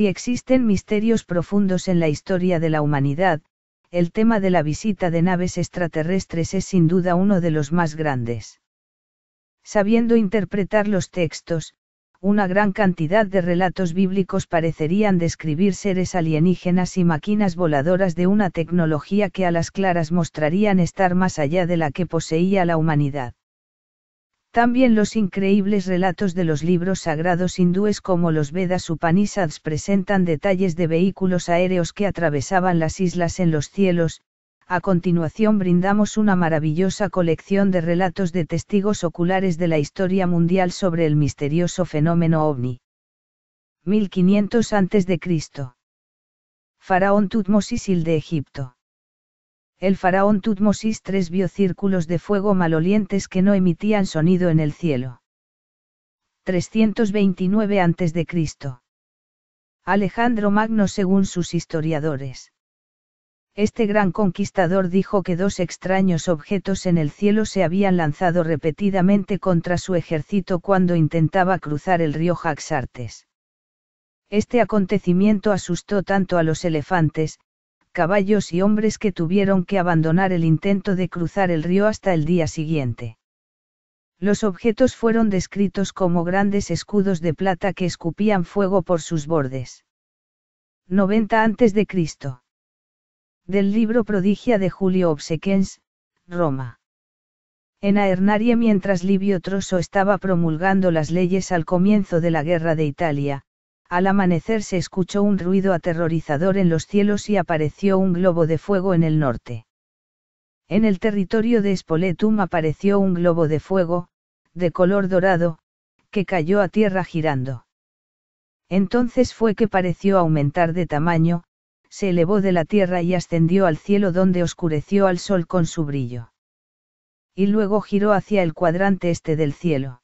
Si existen misterios profundos en la historia de la humanidad, el tema de la visita de naves extraterrestres es sin duda uno de los más grandes. Sabiendo interpretar los textos, una gran cantidad de relatos bíblicos parecerían describir seres alienígenas y máquinas voladoras de una tecnología que a las claras mostrarían estar más allá de la que poseía la humanidad. También los increíbles relatos de los libros sagrados hindúes como los Vedas Upanishads presentan detalles de vehículos aéreos que atravesaban las islas en los cielos. A continuación brindamos una maravillosa colección de relatos de testigos oculares de la historia mundial sobre el misterioso fenómeno ovni. 1500 a.C. Faraón Tutmosis de Egipto el faraón Tutmosis III vio círculos de fuego malolientes que no emitían sonido en el cielo. 329 a.C. Alejandro Magno según sus historiadores. Este gran conquistador dijo que dos extraños objetos en el cielo se habían lanzado repetidamente contra su ejército cuando intentaba cruzar el río Jaxartes. Este acontecimiento asustó tanto a los elefantes, caballos y hombres que tuvieron que abandonar el intento de cruzar el río hasta el día siguiente. Los objetos fueron descritos como grandes escudos de plata que escupían fuego por sus bordes. 90 a.C. Del libro Prodigia de Julio Obsequens, Roma. En Aernarie mientras Livio Troso estaba promulgando las leyes al comienzo de la Guerra de Italia, al amanecer se escuchó un ruido aterrorizador en los cielos y apareció un globo de fuego en el norte. En el territorio de Spoletum apareció un globo de fuego, de color dorado, que cayó a tierra girando. Entonces fue que pareció aumentar de tamaño, se elevó de la tierra y ascendió al cielo donde oscureció al sol con su brillo. Y luego giró hacia el cuadrante este del cielo.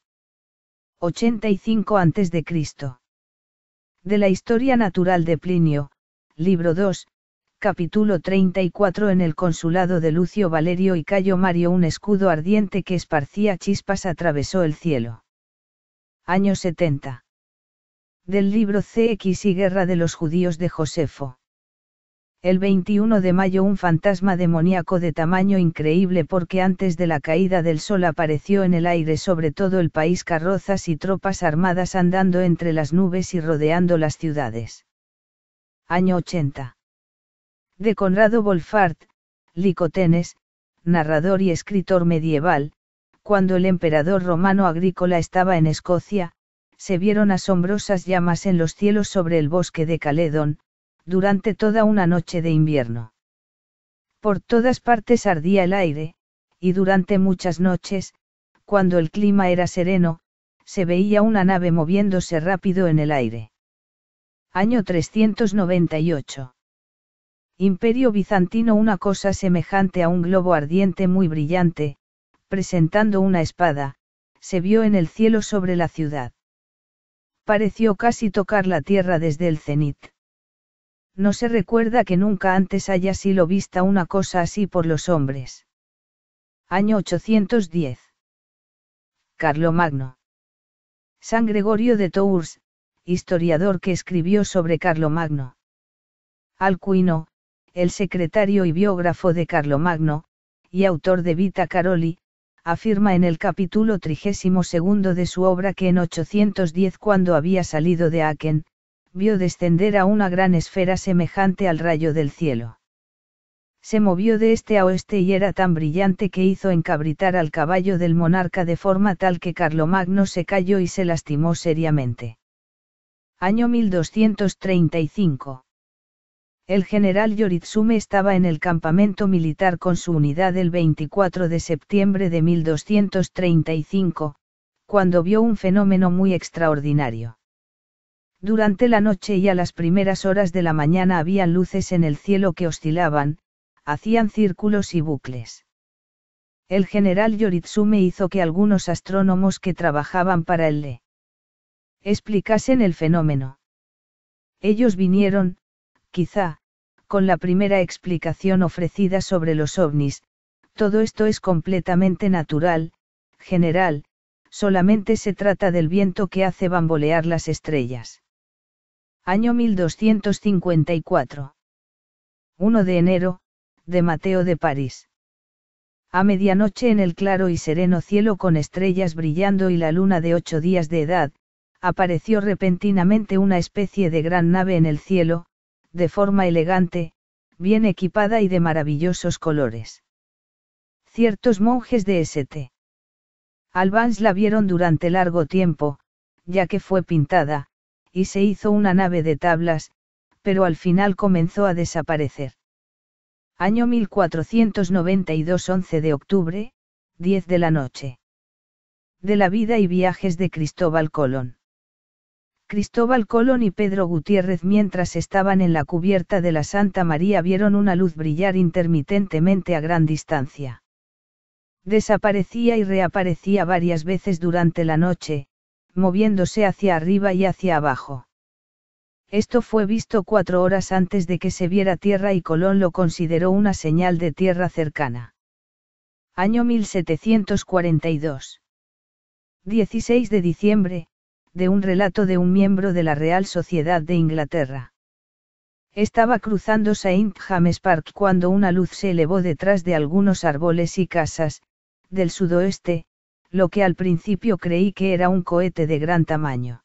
85 a.C. De la historia natural de Plinio, libro 2, capítulo 34 en el consulado de Lucio Valerio y Cayo Mario un escudo ardiente que esparcía chispas atravesó el cielo. Año 70. Del libro CX y Guerra de los Judíos de Josefo. El 21 de mayo un fantasma demoníaco de tamaño increíble porque antes de la caída del sol apareció en el aire sobre todo el país carrozas y tropas armadas andando entre las nubes y rodeando las ciudades. Año 80. De Conrado Wolfart, Licotenes, narrador y escritor medieval, cuando el emperador romano agrícola estaba en Escocia, se vieron asombrosas llamas en los cielos sobre el bosque de Caledón, durante toda una noche de invierno. Por todas partes ardía el aire, y durante muchas noches, cuando el clima era sereno, se veía una nave moviéndose rápido en el aire. Año 398. Imperio bizantino una cosa semejante a un globo ardiente muy brillante, presentando una espada, se vio en el cielo sobre la ciudad. Pareció casi tocar la tierra desde el cenit no se recuerda que nunca antes haya sido vista una cosa así por los hombres. Año 810. Carlomagno. San Gregorio de Tours, historiador que escribió sobre Carlomagno. Alcuino, el secretario y biógrafo de Carlomagno, y autor de Vita Caroli, afirma en el capítulo 32 de su obra que en 810 cuando había salido de Aken, vio descender a una gran esfera semejante al rayo del cielo. Se movió de este a oeste y era tan brillante que hizo encabritar al caballo del monarca de forma tal que Carlomagno se cayó y se lastimó seriamente. Año 1235. El general Yoritsume estaba en el campamento militar con su unidad el 24 de septiembre de 1235, cuando vio un fenómeno muy extraordinario. Durante la noche y a las primeras horas de la mañana habían luces en el cielo que oscilaban, hacían círculos y bucles. El general Yoritsume hizo que algunos astrónomos que trabajaban para él le explicasen el fenómeno. Ellos vinieron, quizá, con la primera explicación ofrecida sobre los ovnis, todo esto es completamente natural, general, solamente se trata del viento que hace bambolear las estrellas. Año 1254. 1 de enero, de Mateo de París. A medianoche en el claro y sereno cielo con estrellas brillando y la luna de ocho días de edad, apareció repentinamente una especie de gran nave en el cielo, de forma elegante, bien equipada y de maravillosos colores. Ciertos monjes de St. Albans la vieron durante largo tiempo, ya que fue pintada, y se hizo una nave de tablas, pero al final comenzó a desaparecer. Año 1492 11 de octubre, 10 de la noche. De la vida y viajes de Cristóbal Colón. Cristóbal Colón y Pedro Gutiérrez mientras estaban en la cubierta de la Santa María vieron una luz brillar intermitentemente a gran distancia. Desaparecía y reaparecía varias veces durante la noche, moviéndose hacia arriba y hacia abajo. Esto fue visto cuatro horas antes de que se viera tierra y Colón lo consideró una señal de tierra cercana. Año 1742. 16 de diciembre, de un relato de un miembro de la Real Sociedad de Inglaterra. Estaba cruzando Saint James Park cuando una luz se elevó detrás de algunos árboles y casas, del sudoeste, lo que al principio creí que era un cohete de gran tamaño.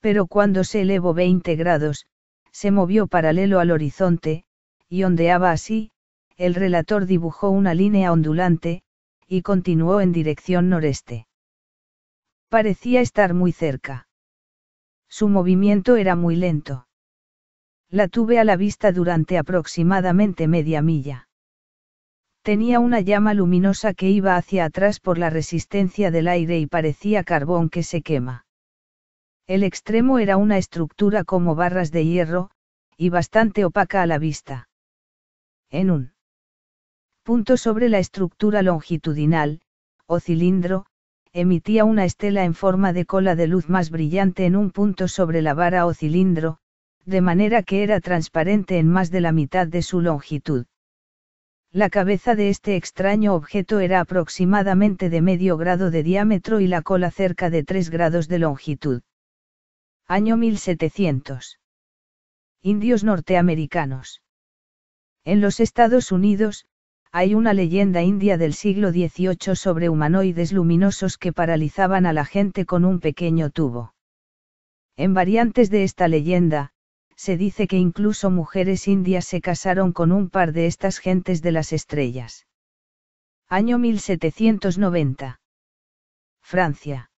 Pero cuando se elevó 20 grados, se movió paralelo al horizonte, y ondeaba así, el relator dibujó una línea ondulante, y continuó en dirección noreste. Parecía estar muy cerca. Su movimiento era muy lento. La tuve a la vista durante aproximadamente media milla. Tenía una llama luminosa que iba hacia atrás por la resistencia del aire y parecía carbón que se quema. El extremo era una estructura como barras de hierro, y bastante opaca a la vista. En un punto sobre la estructura longitudinal, o cilindro, emitía una estela en forma de cola de luz más brillante en un punto sobre la vara o cilindro, de manera que era transparente en más de la mitad de su longitud. La cabeza de este extraño objeto era aproximadamente de medio grado de diámetro y la cola cerca de 3 grados de longitud. Año 1700. Indios norteamericanos. En los Estados Unidos, hay una leyenda india del siglo XVIII sobre humanoides luminosos que paralizaban a la gente con un pequeño tubo. En variantes de esta leyenda, se dice que incluso mujeres indias se casaron con un par de estas gentes de las estrellas. Año 1790. Francia.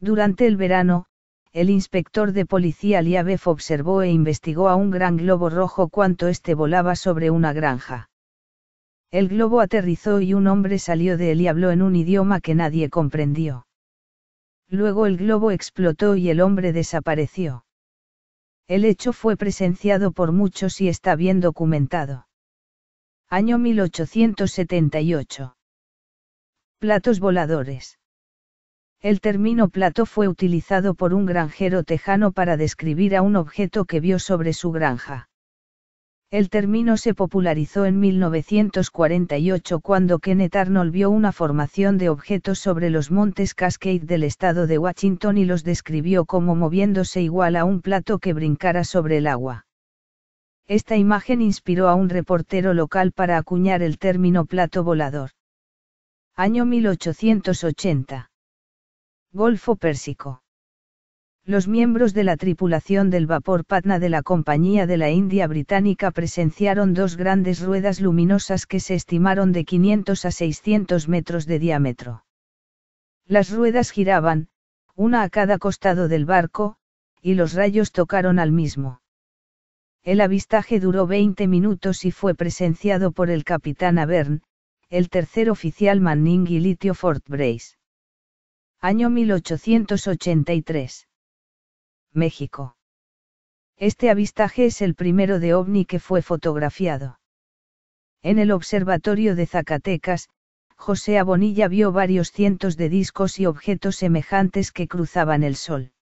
Durante el verano, el inspector de policía Liabef observó e investigó a un gran globo rojo cuanto éste volaba sobre una granja. El globo aterrizó y un hombre salió de él y habló en un idioma que nadie comprendió. Luego el globo explotó y el hombre desapareció. El hecho fue presenciado por muchos y está bien documentado. Año 1878. Platos voladores. El término plato fue utilizado por un granjero tejano para describir a un objeto que vio sobre su granja. El término se popularizó en 1948 cuando Kenneth Arnold vio una formación de objetos sobre los montes Cascade del estado de Washington y los describió como moviéndose igual a un plato que brincara sobre el agua. Esta imagen inspiró a un reportero local para acuñar el término plato volador. Año 1880. Golfo Pérsico los miembros de la tripulación del vapor Patna de la Compañía de la India Británica presenciaron dos grandes ruedas luminosas que se estimaron de 500 a 600 metros de diámetro. Las ruedas giraban, una a cada costado del barco, y los rayos tocaron al mismo. El avistaje duró 20 minutos y fue presenciado por el capitán Avern, el tercer oficial Manning y Litio Fort Brace. Año 1883. México. Este avistaje es el primero de ovni que fue fotografiado. En el Observatorio de Zacatecas, José Abonilla vio varios cientos de discos y objetos semejantes que cruzaban el sol.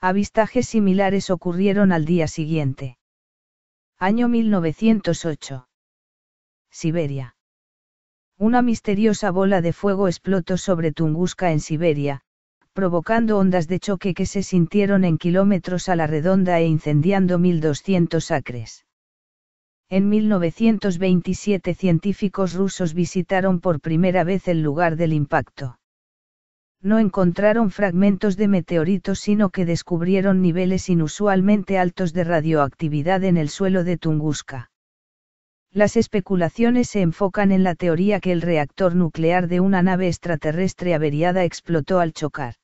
Avistajes similares ocurrieron al día siguiente. Año 1908. Siberia. Una misteriosa bola de fuego explotó sobre Tunguska en Siberia, provocando ondas de choque que se sintieron en kilómetros a la redonda e incendiando 1.200 acres. En 1927 científicos rusos visitaron por primera vez el lugar del impacto. No encontraron fragmentos de meteoritos sino que descubrieron niveles inusualmente altos de radioactividad en el suelo de Tunguska. Las especulaciones se enfocan en la teoría que el reactor nuclear de una nave extraterrestre averiada explotó al chocar.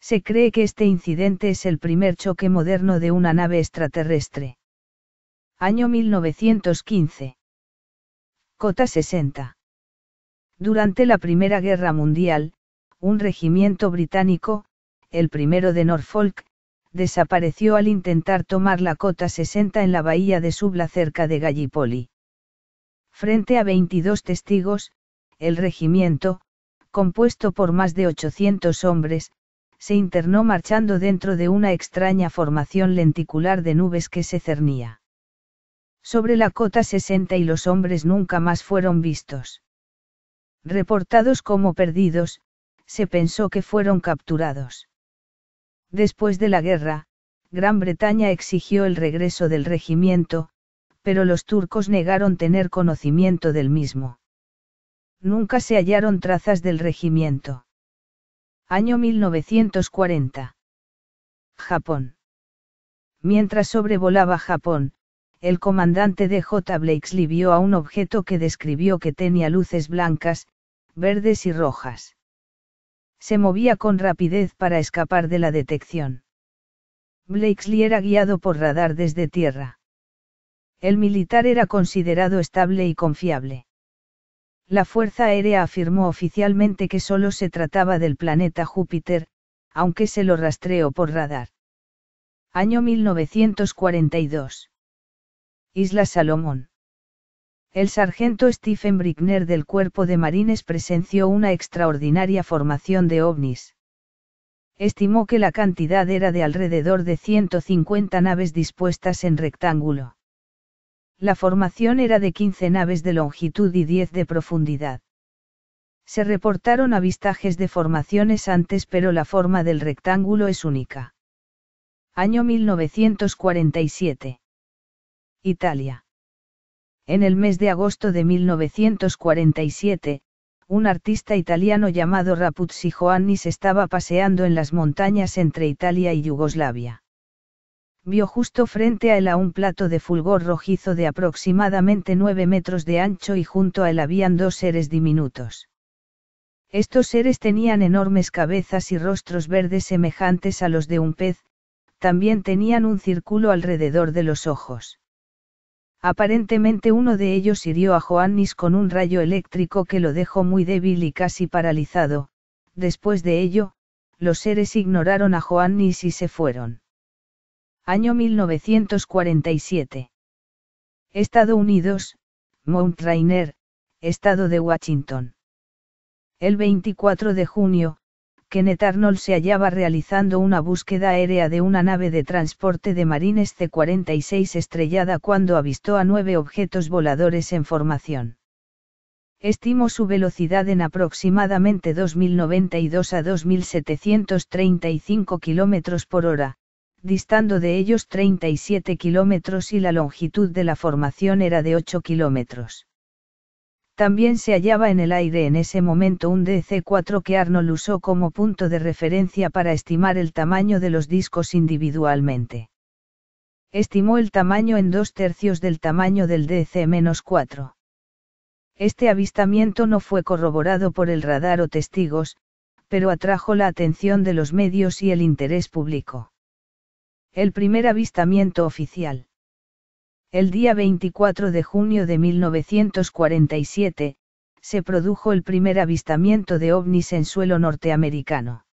Se cree que este incidente es el primer choque moderno de una nave extraterrestre. Año 1915. Cota 60. Durante la Primera Guerra Mundial, un regimiento británico, el primero de Norfolk, desapareció al intentar tomar la cota 60 en la bahía de Subla cerca de Gallipoli. Frente a 22 testigos, el regimiento, compuesto por más de 800 hombres, se internó marchando dentro de una extraña formación lenticular de nubes que se cernía. Sobre la cota 60 y los hombres nunca más fueron vistos. Reportados como perdidos, se pensó que fueron capturados. Después de la guerra, Gran Bretaña exigió el regreso del regimiento, pero los turcos negaron tener conocimiento del mismo. Nunca se hallaron trazas del regimiento. Año 1940. Japón. Mientras sobrevolaba Japón, el comandante de J. Blakesley vio a un objeto que describió que tenía luces blancas, verdes y rojas. Se movía con rapidez para escapar de la detección. Blakesley era guiado por radar desde tierra. El militar era considerado estable y confiable. La Fuerza Aérea afirmó oficialmente que solo se trataba del planeta Júpiter, aunque se lo rastreó por radar. Año 1942. Isla Salomón. El sargento Stephen Brickner del Cuerpo de Marines presenció una extraordinaria formación de ovnis. Estimó que la cantidad era de alrededor de 150 naves dispuestas en rectángulo la formación era de 15 naves de longitud y 10 de profundidad. Se reportaron avistajes de formaciones antes pero la forma del rectángulo es única. Año 1947. Italia. En el mes de agosto de 1947, un artista italiano llamado Rapuzzi Joannis estaba paseando en las montañas entre Italia y Yugoslavia vio justo frente a él a un plato de fulgor rojizo de aproximadamente nueve metros de ancho y junto a él habían dos seres diminutos. Estos seres tenían enormes cabezas y rostros verdes semejantes a los de un pez, también tenían un círculo alrededor de los ojos. Aparentemente uno de ellos hirió a Joannis con un rayo eléctrico que lo dejó muy débil y casi paralizado, después de ello, los seres ignoraron a Joannis y se fueron. Año 1947. Estados Unidos, Mount Rainer, Estado de Washington. El 24 de junio, Kenneth Arnold se hallaba realizando una búsqueda aérea de una nave de transporte de marines C-46 estrellada cuando avistó a nueve objetos voladores en formación. Estimó su velocidad en aproximadamente 2092 a 2735 km por hora, distando de ellos 37 kilómetros y la longitud de la formación era de 8 kilómetros. También se hallaba en el aire en ese momento un DC-4 que Arnold usó como punto de referencia para estimar el tamaño de los discos individualmente. Estimó el tamaño en dos tercios del tamaño del DC-4. Este avistamiento no fue corroborado por el radar o testigos, pero atrajo la atención de los medios y el interés público. El primer avistamiento oficial. El día 24 de junio de 1947, se produjo el primer avistamiento de ovnis en suelo norteamericano.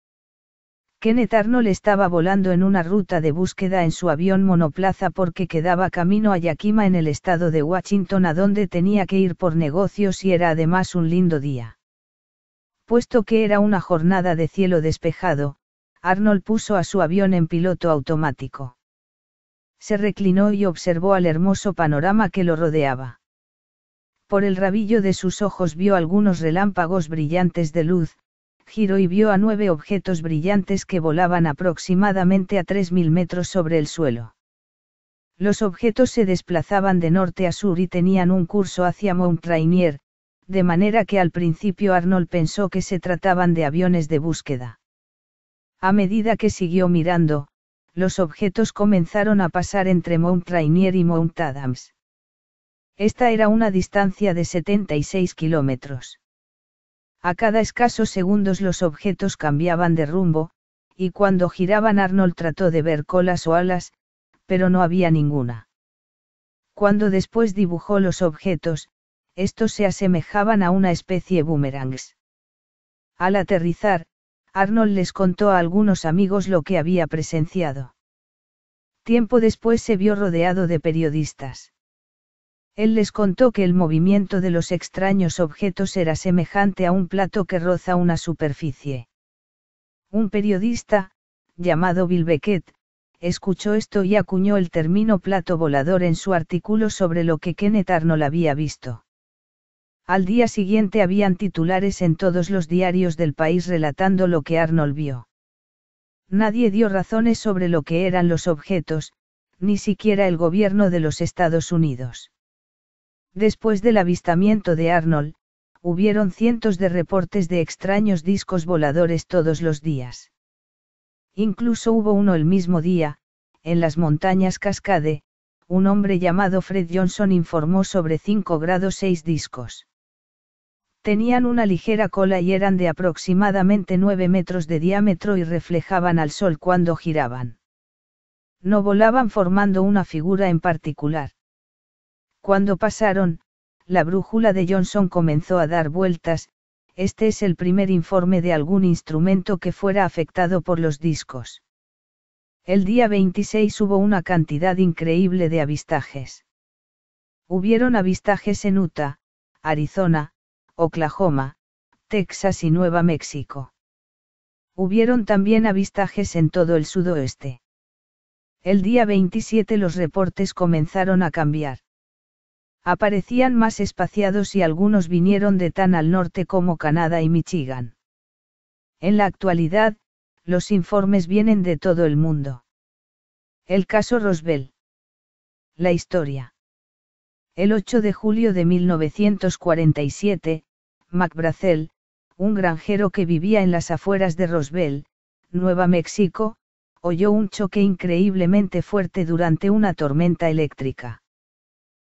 Kenneth Arnold estaba volando en una ruta de búsqueda en su avión monoplaza porque quedaba camino a Yakima en el estado de Washington a donde tenía que ir por negocios y era además un lindo día. Puesto que era una jornada de cielo despejado, Arnold puso a su avión en piloto automático. Se reclinó y observó al hermoso panorama que lo rodeaba. Por el rabillo de sus ojos vio algunos relámpagos brillantes de luz, giró y vio a nueve objetos brillantes que volaban aproximadamente a 3.000 metros sobre el suelo. Los objetos se desplazaban de norte a sur y tenían un curso hacia Mount Rainier, de manera que al principio Arnold pensó que se trataban de aviones de búsqueda. A medida que siguió mirando, los objetos comenzaron a pasar entre Mount Rainier y Mount Adams. Esta era una distancia de 76 kilómetros. A cada escasos segundos los objetos cambiaban de rumbo, y cuando giraban Arnold trató de ver colas o alas, pero no había ninguna. Cuando después dibujó los objetos, estos se asemejaban a una especie de boomerangs. Al aterrizar, Arnold les contó a algunos amigos lo que había presenciado. Tiempo después se vio rodeado de periodistas. Él les contó que el movimiento de los extraños objetos era semejante a un plato que roza una superficie. Un periodista, llamado Bill escuchó esto y acuñó el término plato volador en su artículo sobre lo que Kenneth Arnold había visto. Al día siguiente habían titulares en todos los diarios del país relatando lo que Arnold vio. Nadie dio razones sobre lo que eran los objetos, ni siquiera el gobierno de los Estados Unidos. Después del avistamiento de Arnold, hubieron cientos de reportes de extraños discos voladores todos los días. Incluso hubo uno el mismo día, en las montañas Cascade, un hombre llamado Fred Johnson informó sobre 5 grados 6 discos. Tenían una ligera cola y eran de aproximadamente 9 metros de diámetro y reflejaban al sol cuando giraban. No volaban formando una figura en particular. Cuando pasaron, la brújula de Johnson comenzó a dar vueltas, este es el primer informe de algún instrumento que fuera afectado por los discos. El día 26 hubo una cantidad increíble de avistajes. Hubieron avistajes en Utah, Arizona, Oklahoma, Texas y Nueva México. Hubieron también avistajes en todo el sudoeste. El día 27 los reportes comenzaron a cambiar. Aparecían más espaciados y algunos vinieron de tan al norte como Canadá y Michigan. En la actualidad, los informes vienen de todo el mundo. El caso Roswell. La historia. El 8 de julio de 1947, Macbracel, un granjero que vivía en las afueras de Roswell, Nueva México, oyó un choque increíblemente fuerte durante una tormenta eléctrica.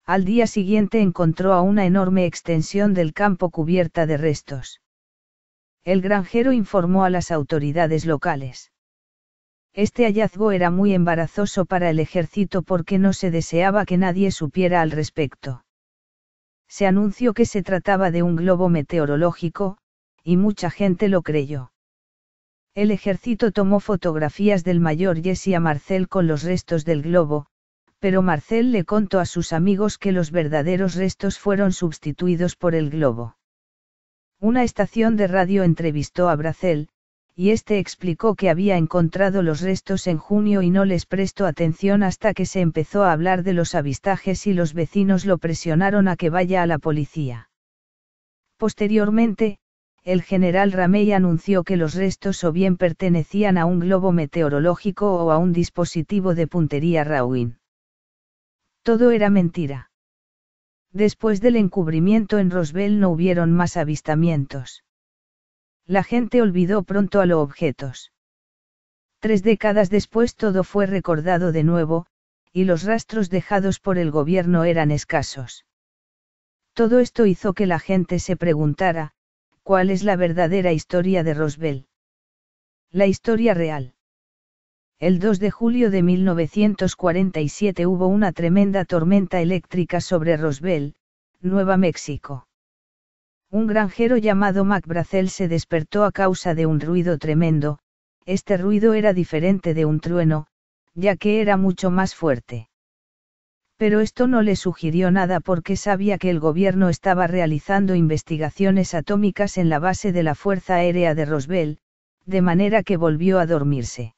Al día siguiente encontró a una enorme extensión del campo cubierta de restos. El granjero informó a las autoridades locales. Este hallazgo era muy embarazoso para el ejército porque no se deseaba que nadie supiera al respecto. Se anunció que se trataba de un globo meteorológico, y mucha gente lo creyó. El ejército tomó fotografías del mayor Jesse a Marcel con los restos del globo, pero Marcel le contó a sus amigos que los verdaderos restos fueron sustituidos por el globo. Una estación de radio entrevistó a Bracel, y este explicó que había encontrado los restos en junio y no les prestó atención hasta que se empezó a hablar de los avistajes y los vecinos lo presionaron a que vaya a la policía. Posteriormente, el general Ramey anunció que los restos o bien pertenecían a un globo meteorológico o a un dispositivo de puntería Rawin. Todo era mentira. Después del encubrimiento en Roswell no hubieron más avistamientos la gente olvidó pronto a los objetos. Tres décadas después todo fue recordado de nuevo, y los rastros dejados por el gobierno eran escasos. Todo esto hizo que la gente se preguntara, ¿cuál es la verdadera historia de Roswell? La historia real. El 2 de julio de 1947 hubo una tremenda tormenta eléctrica sobre Roswell, Nueva México. Un granjero llamado MacBracel se despertó a causa de un ruido tremendo, este ruido era diferente de un trueno, ya que era mucho más fuerte. Pero esto no le sugirió nada porque sabía que el gobierno estaba realizando investigaciones atómicas en la base de la Fuerza Aérea de Roswell, de manera que volvió a dormirse.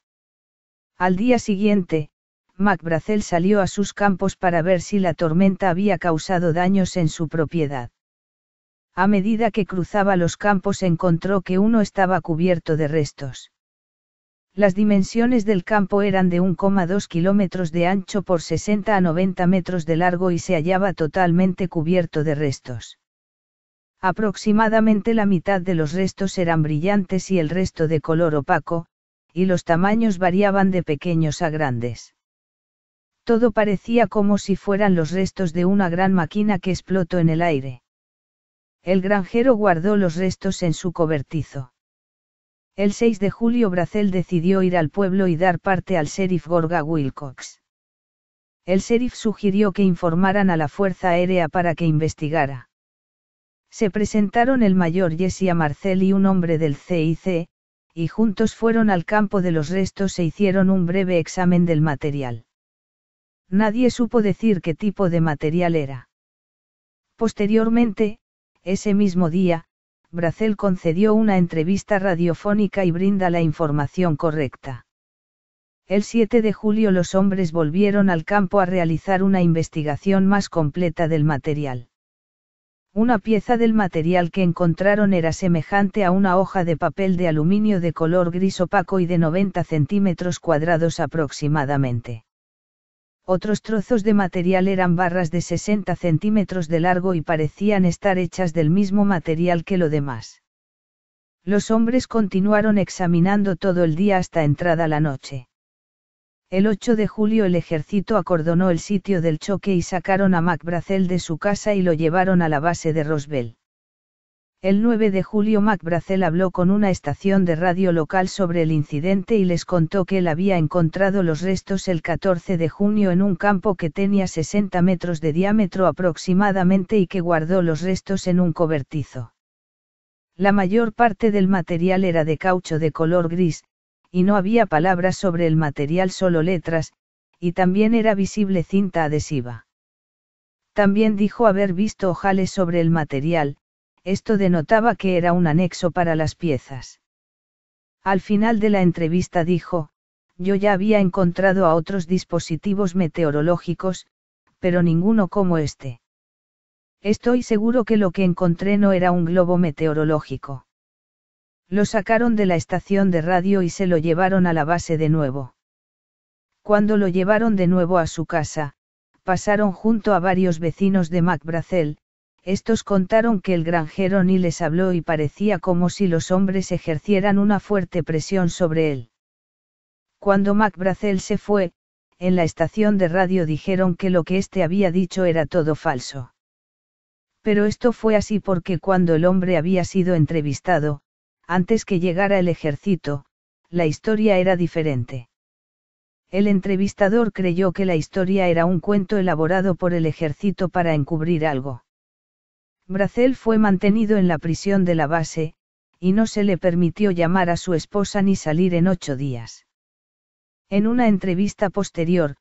Al día siguiente, MacBracel salió a sus campos para ver si la tormenta había causado daños en su propiedad a medida que cruzaba los campos encontró que uno estaba cubierto de restos. Las dimensiones del campo eran de 1,2 kilómetros de ancho por 60 a 90 metros de largo y se hallaba totalmente cubierto de restos. Aproximadamente la mitad de los restos eran brillantes y el resto de color opaco, y los tamaños variaban de pequeños a grandes. Todo parecía como si fueran los restos de una gran máquina que explotó en el aire. El granjero guardó los restos en su cobertizo. El 6 de julio Bracel decidió ir al pueblo y dar parte al sheriff Gorga Wilcox. El sheriff sugirió que informaran a la Fuerza Aérea para que investigara. Se presentaron el mayor Jesse Marcel y un hombre del CIC, y juntos fueron al campo de los restos e hicieron un breve examen del material. Nadie supo decir qué tipo de material era. Posteriormente, ese mismo día, Bracel concedió una entrevista radiofónica y brinda la información correcta. El 7 de julio los hombres volvieron al campo a realizar una investigación más completa del material. Una pieza del material que encontraron era semejante a una hoja de papel de aluminio de color gris opaco y de 90 centímetros cuadrados aproximadamente. Otros trozos de material eran barras de 60 centímetros de largo y parecían estar hechas del mismo material que lo demás. Los hombres continuaron examinando todo el día hasta entrada la noche. El 8 de julio el ejército acordonó el sitio del choque y sacaron a Macbracel de su casa y lo llevaron a la base de Roswell. El 9 de julio MacBracel habló con una estación de radio local sobre el incidente y les contó que él había encontrado los restos el 14 de junio en un campo que tenía 60 metros de diámetro aproximadamente y que guardó los restos en un cobertizo. La mayor parte del material era de caucho de color gris, y no había palabras sobre el material solo letras, y también era visible cinta adhesiva. También dijo haber visto ojales sobre el material, esto denotaba que era un anexo para las piezas. Al final de la entrevista dijo, yo ya había encontrado a otros dispositivos meteorológicos, pero ninguno como este. Estoy seguro que lo que encontré no era un globo meteorológico. Lo sacaron de la estación de radio y se lo llevaron a la base de nuevo. Cuando lo llevaron de nuevo a su casa, pasaron junto a varios vecinos de MacBracel, estos contaron que el granjero ni les habló y parecía como si los hombres ejercieran una fuerte presión sobre él. Cuando MacBrathel se fue, en la estación de radio dijeron que lo que éste había dicho era todo falso. Pero esto fue así porque cuando el hombre había sido entrevistado, antes que llegara el ejército, la historia era diferente. El entrevistador creyó que la historia era un cuento elaborado por el ejército para encubrir algo. Bracel fue mantenido en la prisión de la base, y no se le permitió llamar a su esposa ni salir en ocho días. En una entrevista posterior,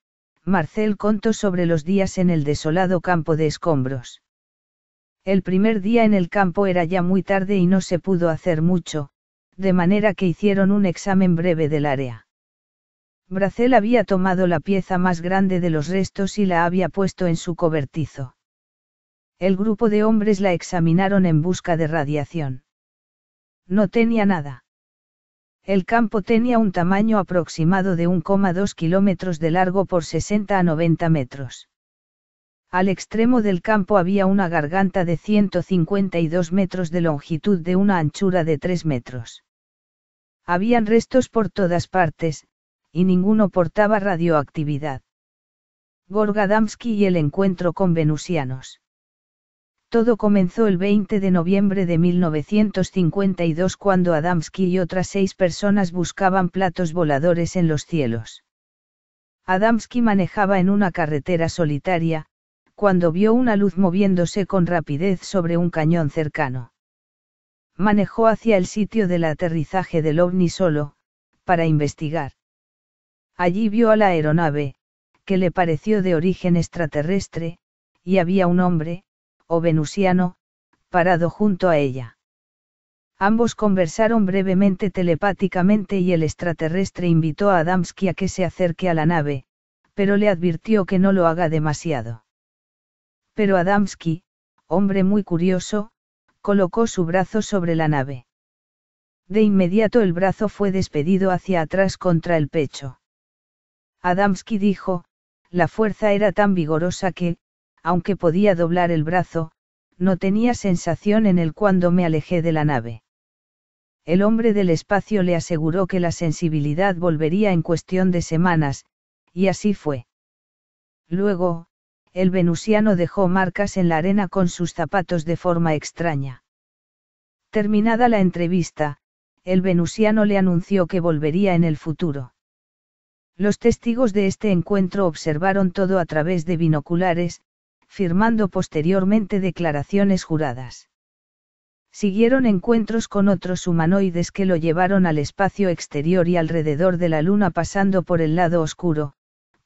Marcel contó sobre los días en el desolado campo de escombros. El primer día en el campo era ya muy tarde y no se pudo hacer mucho, de manera que hicieron un examen breve del área. Bracel había tomado la pieza más grande de los restos y la había puesto en su cobertizo. El grupo de hombres la examinaron en busca de radiación. No tenía nada. El campo tenía un tamaño aproximado de 1,2 kilómetros de largo por 60 a 90 metros. Al extremo del campo había una garganta de 152 metros de longitud de una anchura de 3 metros. Habían restos por todas partes, y ninguno portaba radioactividad. Gorgadamsky y el encuentro con venusianos. Todo comenzó el 20 de noviembre de 1952 cuando Adamski y otras seis personas buscaban platos voladores en los cielos. Adamski manejaba en una carretera solitaria, cuando vio una luz moviéndose con rapidez sobre un cañón cercano. Manejó hacia el sitio del aterrizaje del ovni solo, para investigar. Allí vio a la aeronave, que le pareció de origen extraterrestre, y había un hombre, o venusiano, parado junto a ella. Ambos conversaron brevemente telepáticamente y el extraterrestre invitó a Adamski a que se acerque a la nave, pero le advirtió que no lo haga demasiado. Pero Adamski, hombre muy curioso, colocó su brazo sobre la nave. De inmediato el brazo fue despedido hacia atrás contra el pecho. Adamski dijo, la fuerza era tan vigorosa que, aunque podía doblar el brazo, no tenía sensación en él cuando me alejé de la nave. El hombre del espacio le aseguró que la sensibilidad volvería en cuestión de semanas, y así fue. Luego, el venusiano dejó marcas en la arena con sus zapatos de forma extraña. Terminada la entrevista, el venusiano le anunció que volvería en el futuro. Los testigos de este encuentro observaron todo a través de binoculares, firmando posteriormente declaraciones juradas. Siguieron encuentros con otros humanoides que lo llevaron al espacio exterior y alrededor de la Luna pasando por el lado oscuro,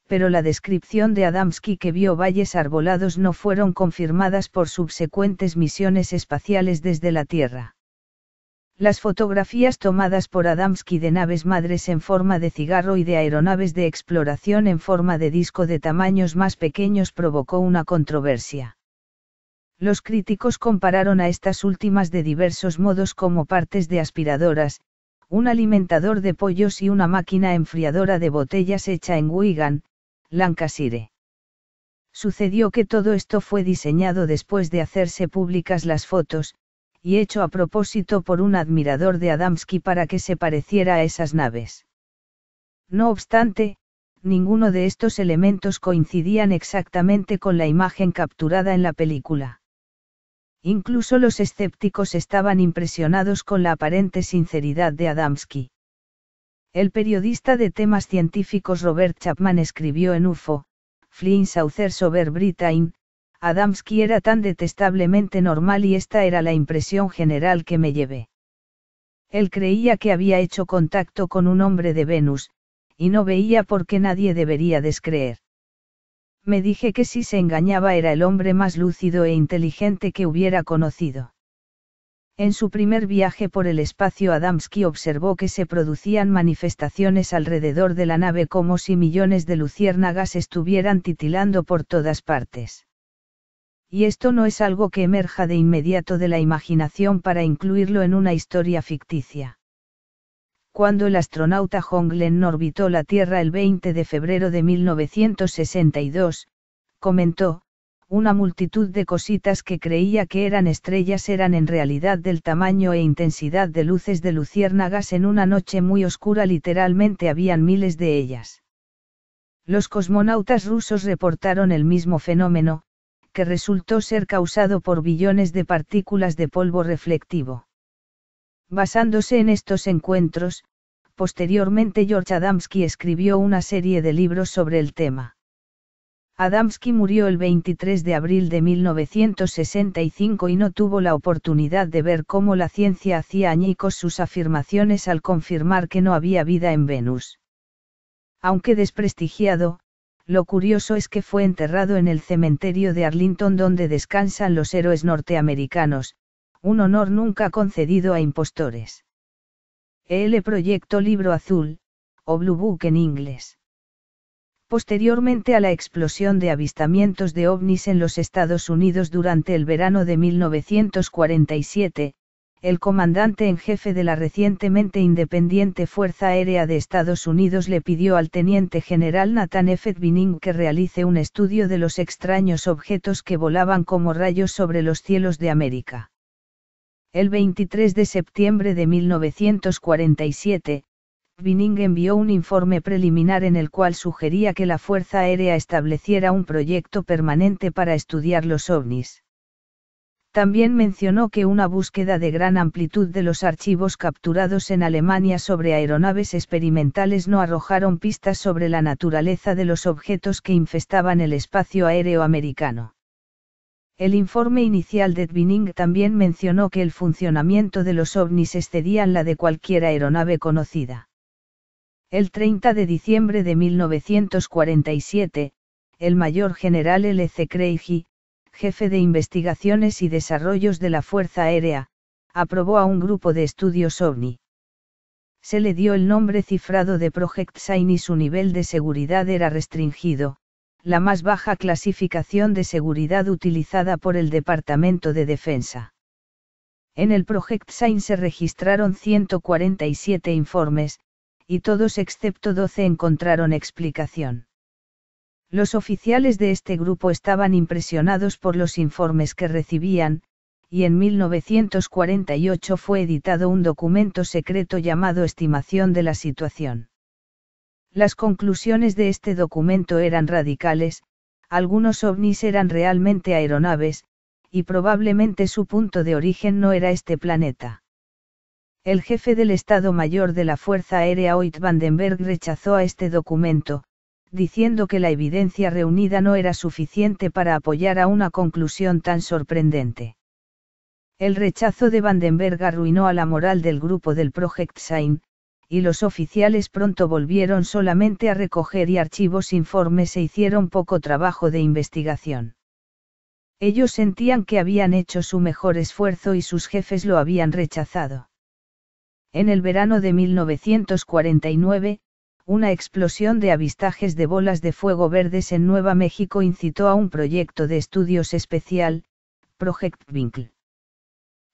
pero la descripción de Adamski que vio valles arbolados no fueron confirmadas por subsecuentes misiones espaciales desde la Tierra. Las fotografías tomadas por Adamski de naves madres en forma de cigarro y de aeronaves de exploración en forma de disco de tamaños más pequeños provocó una controversia. Los críticos compararon a estas últimas de diversos modos como partes de aspiradoras, un alimentador de pollos y una máquina enfriadora de botellas hecha en Wigan, Lancashire. Sucedió que todo esto fue diseñado después de hacerse públicas las fotos, y hecho a propósito por un admirador de Adamski para que se pareciera a esas naves. No obstante, ninguno de estos elementos coincidían exactamente con la imagen capturada en la película. Incluso los escépticos estaban impresionados con la aparente sinceridad de Adamski. El periodista de temas científicos Robert Chapman escribió en UFO, Flynn Saucer sobre Britain, Adamski era tan detestablemente normal y esta era la impresión general que me llevé. Él creía que había hecho contacto con un hombre de Venus, y no veía por qué nadie debería descreer. Me dije que si se engañaba era el hombre más lúcido e inteligente que hubiera conocido. En su primer viaje por el espacio Adamski observó que se producían manifestaciones alrededor de la nave como si millones de luciérnagas estuvieran titilando por todas partes y esto no es algo que emerja de inmediato de la imaginación para incluirlo en una historia ficticia. Cuando el astronauta Honglen orbitó la Tierra el 20 de febrero de 1962, comentó, una multitud de cositas que creía que eran estrellas eran en realidad del tamaño e intensidad de luces de luciérnagas en una noche muy oscura literalmente habían miles de ellas. Los cosmonautas rusos reportaron el mismo fenómeno, que resultó ser causado por billones de partículas de polvo reflectivo. Basándose en estos encuentros, posteriormente George Adamski escribió una serie de libros sobre el tema. Adamski murió el 23 de abril de 1965 y no tuvo la oportunidad de ver cómo la ciencia hacía añicos sus afirmaciones al confirmar que no había vida en Venus. Aunque desprestigiado, lo curioso es que fue enterrado en el cementerio de Arlington donde descansan los héroes norteamericanos, un honor nunca concedido a impostores. EL Proyecto Libro Azul, o Blue Book en inglés. Posteriormente a la explosión de avistamientos de ovnis en los Estados Unidos durante el verano de 1947, el comandante en jefe de la recientemente independiente Fuerza Aérea de Estados Unidos le pidió al teniente general Nathan F. Binning que realice un estudio de los extraños objetos que volaban como rayos sobre los cielos de América. El 23 de septiembre de 1947, Binning envió un informe preliminar en el cual sugería que la Fuerza Aérea estableciera un proyecto permanente para estudiar los ovnis. También mencionó que una búsqueda de gran amplitud de los archivos capturados en Alemania sobre aeronaves experimentales no arrojaron pistas sobre la naturaleza de los objetos que infestaban el espacio aéreo americano. El informe inicial de Twining también mencionó que el funcionamiento de los ovnis excedían la de cualquier aeronave conocida. El 30 de diciembre de 1947, el mayor general L. C. Craigie, jefe de investigaciones y desarrollos de la Fuerza Aérea, aprobó a un grupo de estudios OVNI. Se le dio el nombre cifrado de Project Sign y su nivel de seguridad era restringido, la más baja clasificación de seguridad utilizada por el Departamento de Defensa. En el Project Sign se registraron 147 informes, y todos excepto 12 encontraron explicación. Los oficiales de este grupo estaban impresionados por los informes que recibían, y en 1948 fue editado un documento secreto llamado Estimación de la Situación. Las conclusiones de este documento eran radicales, algunos ovnis eran realmente aeronaves, y probablemente su punto de origen no era este planeta. El jefe del Estado Mayor de la Fuerza Aérea Oit Vandenberg rechazó a este documento, diciendo que la evidencia reunida no era suficiente para apoyar a una conclusión tan sorprendente. El rechazo de Vandenberg arruinó a la moral del grupo del Project Sign, y los oficiales pronto volvieron solamente a recoger y archivos informes e hicieron poco trabajo de investigación. Ellos sentían que habían hecho su mejor esfuerzo y sus jefes lo habían rechazado. En el verano de 1949, una explosión de avistajes de bolas de fuego verdes en Nueva México incitó a un proyecto de estudios especial, Project Winkle.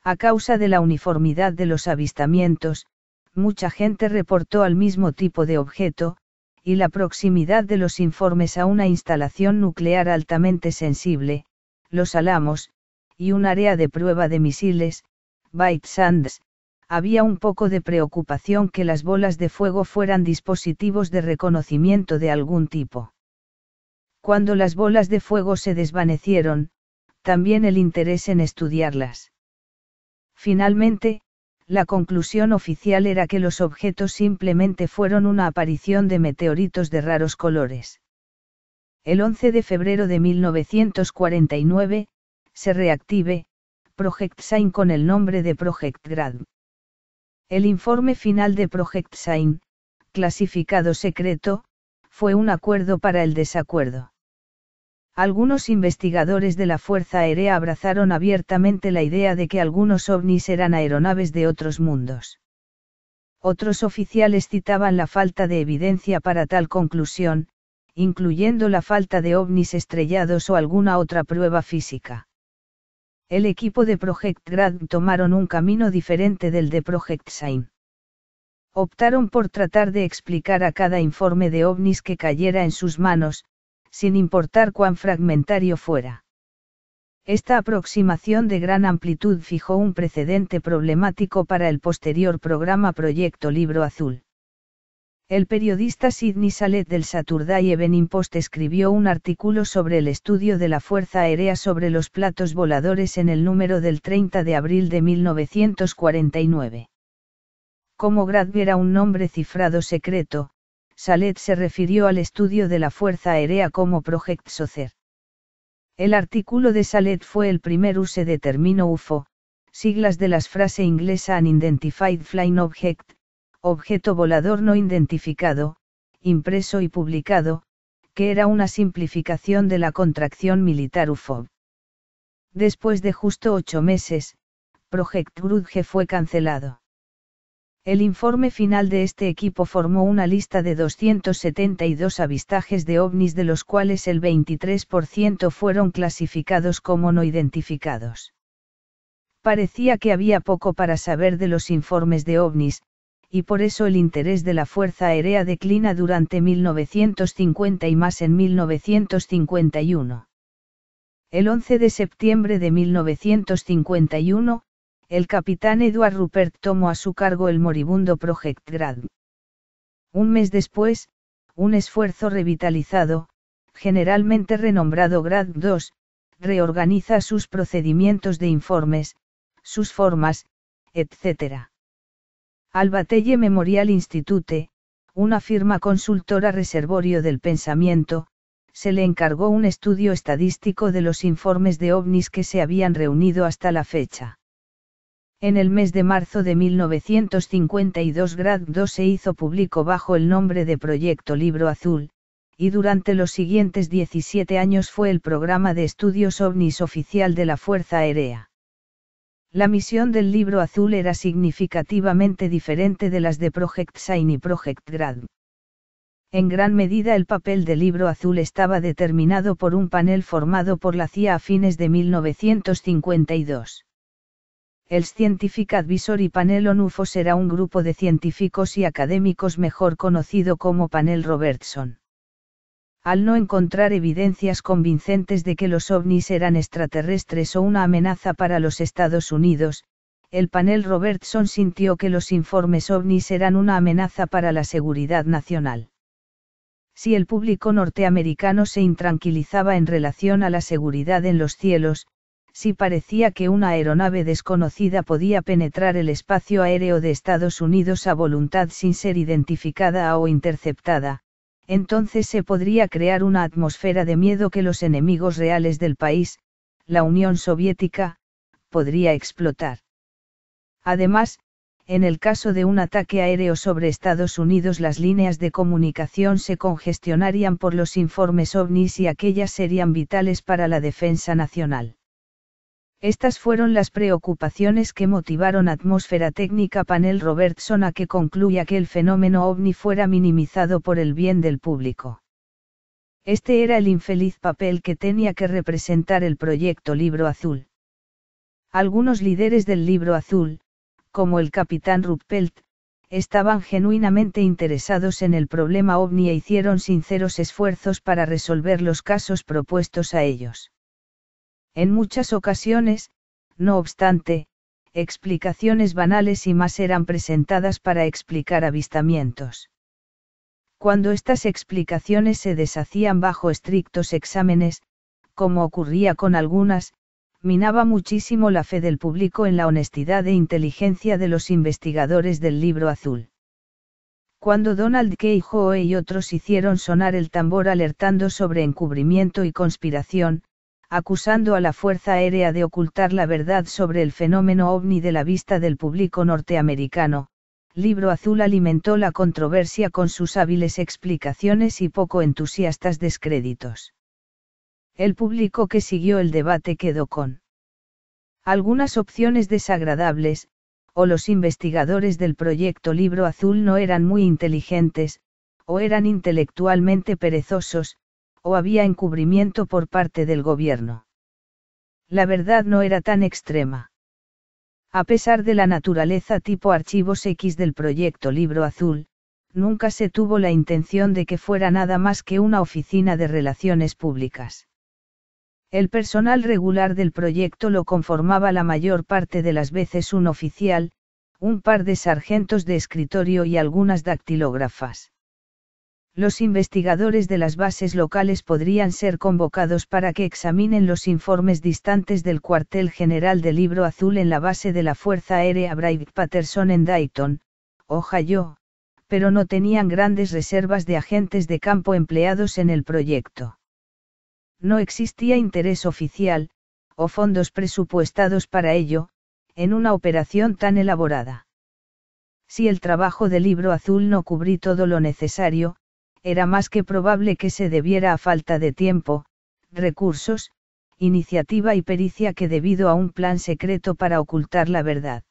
A causa de la uniformidad de los avistamientos, mucha gente reportó al mismo tipo de objeto, y la proximidad de los informes a una instalación nuclear altamente sensible, los Alamos, y un área de prueba de misiles, White Sands, había un poco de preocupación que las bolas de fuego fueran dispositivos de reconocimiento de algún tipo. Cuando las bolas de fuego se desvanecieron, también el interés en estudiarlas. Finalmente, la conclusión oficial era que los objetos simplemente fueron una aparición de meteoritos de raros colores. El 11 de febrero de 1949, se reactive, Project Sign con el nombre de Project Grad. El informe final de Project Sign, clasificado secreto, fue un acuerdo para el desacuerdo. Algunos investigadores de la Fuerza Aérea abrazaron abiertamente la idea de que algunos ovnis eran aeronaves de otros mundos. Otros oficiales citaban la falta de evidencia para tal conclusión, incluyendo la falta de ovnis estrellados o alguna otra prueba física el equipo de Project Grad tomaron un camino diferente del de Project Sign. Optaron por tratar de explicar a cada informe de ovnis que cayera en sus manos, sin importar cuán fragmentario fuera. Esta aproximación de gran amplitud fijó un precedente problemático para el posterior programa Proyecto Libro Azul. El periodista Sidney Salet del Saturday Evening Post escribió un artículo sobre el estudio de la Fuerza Aérea sobre los platos voladores en el número del 30 de abril de 1949. Como Grad era un nombre cifrado secreto, Salet se refirió al estudio de la Fuerza Aérea como Project Socer. El artículo de Salet fue el primer uso e de término UFO, siglas de las frase inglesa Unidentified Flying Object, objeto volador no identificado, impreso y publicado, que era una simplificación de la contracción militar UFOB. Después de justo ocho meses, Project Grudge fue cancelado. El informe final de este equipo formó una lista de 272 avistajes de ovnis de los cuales el 23% fueron clasificados como no identificados. Parecía que había poco para saber de los informes de ovnis, y por eso el interés de la Fuerza Aérea declina durante 1950 y más en 1951. El 11 de septiembre de 1951, el capitán Edward Rupert tomó a su cargo el moribundo Project Grad. Un mes después, un esfuerzo revitalizado, generalmente renombrado Grad II, reorganiza sus procedimientos de informes, sus formas, etc batelle Memorial Institute, una firma consultora reservorio del pensamiento, se le encargó un estudio estadístico de los informes de ovnis que se habían reunido hasta la fecha. En el mes de marzo de 1952 Grad 2 se hizo público bajo el nombre de Proyecto Libro Azul, y durante los siguientes 17 años fue el programa de estudios ovnis oficial de la Fuerza Aérea. La misión del libro azul era significativamente diferente de las de Project Sign y Project Grad. En gran medida el papel del libro azul estaba determinado por un panel formado por la CIA a fines de 1952. El Scientific Advisory Panel ONUFOS era un grupo de científicos y académicos mejor conocido como Panel Robertson al no encontrar evidencias convincentes de que los ovnis eran extraterrestres o una amenaza para los Estados Unidos, el panel Robertson sintió que los informes ovnis eran una amenaza para la seguridad nacional. Si el público norteamericano se intranquilizaba en relación a la seguridad en los cielos, si parecía que una aeronave desconocida podía penetrar el espacio aéreo de Estados Unidos a voluntad sin ser identificada o interceptada, entonces se podría crear una atmósfera de miedo que los enemigos reales del país, la Unión Soviética, podría explotar. Además, en el caso de un ataque aéreo sobre Estados Unidos las líneas de comunicación se congestionarían por los informes ovnis y aquellas serían vitales para la defensa nacional. Estas fueron las preocupaciones que motivaron Atmósfera Técnica Panel Robertson a que concluya que el fenómeno ovni fuera minimizado por el bien del público. Este era el infeliz papel que tenía que representar el proyecto Libro Azul. Algunos líderes del Libro Azul, como el capitán Ruppelt, estaban genuinamente interesados en el problema ovni e hicieron sinceros esfuerzos para resolver los casos propuestos a ellos. En muchas ocasiones, no obstante, explicaciones banales y más eran presentadas para explicar avistamientos. Cuando estas explicaciones se deshacían bajo estrictos exámenes, como ocurría con algunas, minaba muchísimo la fe del público en la honestidad e inteligencia de los investigadores del libro azul. Cuando Donald K. Hoe y otros hicieron sonar el tambor alertando sobre encubrimiento y conspiración, acusando a la Fuerza Aérea de ocultar la verdad sobre el fenómeno ovni de la vista del público norteamericano, Libro Azul alimentó la controversia con sus hábiles explicaciones y poco entusiastas descréditos. El público que siguió el debate quedó con algunas opciones desagradables, o los investigadores del proyecto Libro Azul no eran muy inteligentes, o eran intelectualmente perezosos, o había encubrimiento por parte del gobierno. La verdad no era tan extrema. A pesar de la naturaleza tipo archivos X del proyecto Libro Azul, nunca se tuvo la intención de que fuera nada más que una oficina de relaciones públicas. El personal regular del proyecto lo conformaba la mayor parte de las veces un oficial, un par de sargentos de escritorio y algunas dactilógrafas los investigadores de las bases locales podrían ser convocados para que examinen los informes distantes del cuartel general del Libro Azul en la base de la Fuerza Aérea Bright Patterson en Dayton, Ohio, pero no tenían grandes reservas de agentes de campo empleados en el proyecto. No existía interés oficial, o fondos presupuestados para ello, en una operación tan elaborada. Si el trabajo del Libro Azul no cubrí todo lo necesario, era más que probable que se debiera a falta de tiempo, recursos, iniciativa y pericia que debido a un plan secreto para ocultar la verdad.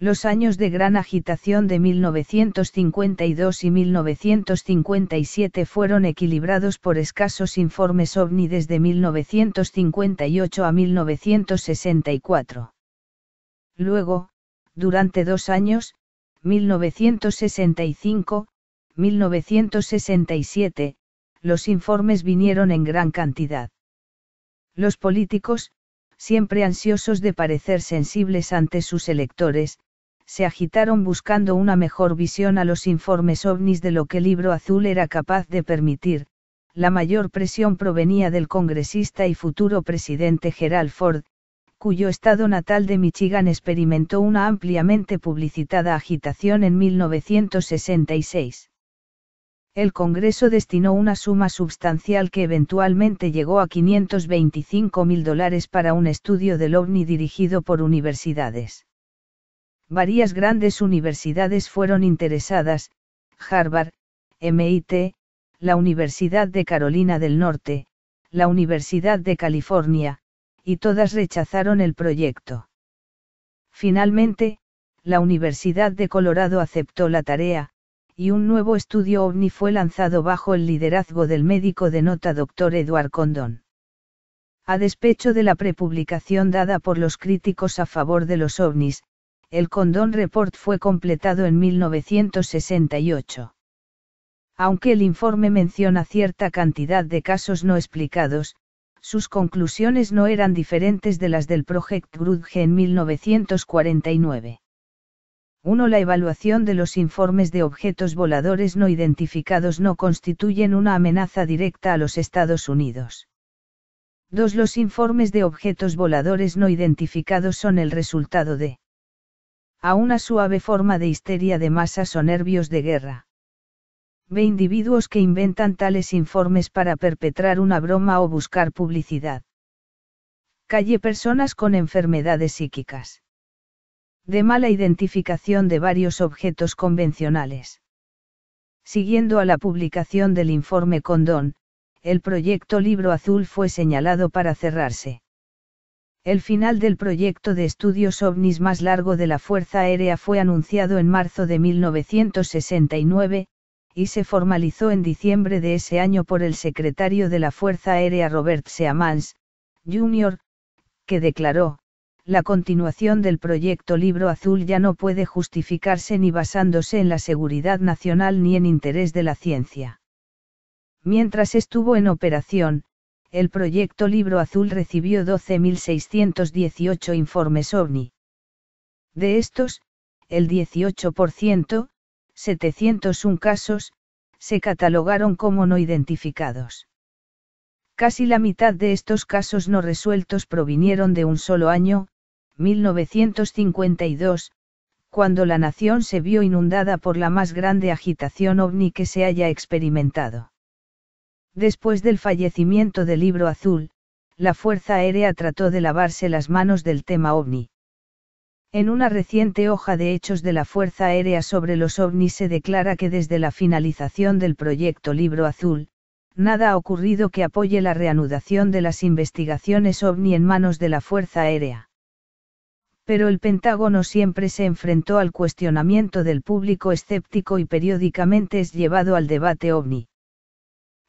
Los años de gran agitación de 1952 y 1957 fueron equilibrados por escasos informes ovni desde 1958 a 1964. Luego, durante dos años, 1965, 1967, los informes vinieron en gran cantidad. Los políticos, siempre ansiosos de parecer sensibles ante sus electores, se agitaron buscando una mejor visión a los informes ovnis de lo que Libro Azul era capaz de permitir, la mayor presión provenía del congresista y futuro presidente Gerald Ford, cuyo estado natal de Michigan experimentó una ampliamente publicitada agitación en 1966 el Congreso destinó una suma sustancial que eventualmente llegó a 525 mil dólares para un estudio del OVNI dirigido por universidades. Varias grandes universidades fueron interesadas, Harvard, MIT, la Universidad de Carolina del Norte, la Universidad de California, y todas rechazaron el proyecto. Finalmente, la Universidad de Colorado aceptó la tarea, y un nuevo estudio OVNI fue lanzado bajo el liderazgo del médico de nota doctor Edward Condon. A despecho de la prepublicación dada por los críticos a favor de los ovnis, el Condon Report fue completado en 1968. Aunque el informe menciona cierta cantidad de casos no explicados, sus conclusiones no eran diferentes de las del Project Grudge en 1949. 1. La evaluación de los informes de objetos voladores no identificados no constituyen una amenaza directa a los Estados Unidos. 2. Los informes de objetos voladores no identificados son el resultado de a una suave forma de histeria de masas o nervios de guerra. Ve individuos que inventan tales informes para perpetrar una broma o buscar publicidad. Calle personas con enfermedades psíquicas de mala identificación de varios objetos convencionales. Siguiendo a la publicación del informe Condón, el proyecto Libro Azul fue señalado para cerrarse. El final del proyecto de estudios ovnis más largo de la Fuerza Aérea fue anunciado en marzo de 1969, y se formalizó en diciembre de ese año por el secretario de la Fuerza Aérea Robert Seamans, Jr., que declaró, la continuación del proyecto Libro Azul ya no puede justificarse ni basándose en la seguridad nacional ni en interés de la ciencia. Mientras estuvo en operación, el proyecto Libro Azul recibió 12.618 informes OVNI. De estos, el 18%, 701 casos, se catalogaron como no identificados. Casi la mitad de estos casos no resueltos provinieron de un solo año, 1952, cuando la nación se vio inundada por la más grande agitación ovni que se haya experimentado. Después del fallecimiento del libro azul, la Fuerza Aérea trató de lavarse las manos del tema ovni. En una reciente hoja de hechos de la Fuerza Aérea sobre los ovnis se declara que desde la finalización del proyecto Libro Azul, nada ha ocurrido que apoye la reanudación de las investigaciones ovni en manos de la Fuerza Aérea. Pero el Pentágono siempre se enfrentó al cuestionamiento del público escéptico y periódicamente es llevado al debate ovni.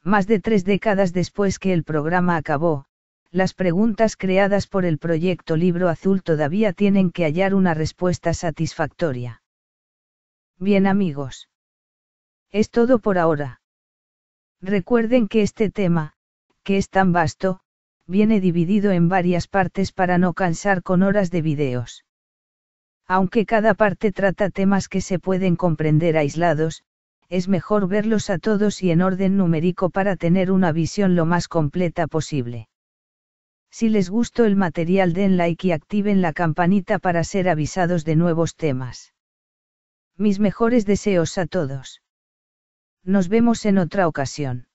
Más de tres décadas después que el programa acabó, las preguntas creadas por el proyecto Libro Azul todavía tienen que hallar una respuesta satisfactoria. Bien amigos. Es todo por ahora. Recuerden que este tema, que es tan vasto, viene dividido en varias partes para no cansar con horas de videos. Aunque cada parte trata temas que se pueden comprender aislados, es mejor verlos a todos y en orden numérico para tener una visión lo más completa posible. Si les gustó el material den like y activen la campanita para ser avisados de nuevos temas. Mis mejores deseos a todos. Nos vemos en otra ocasión.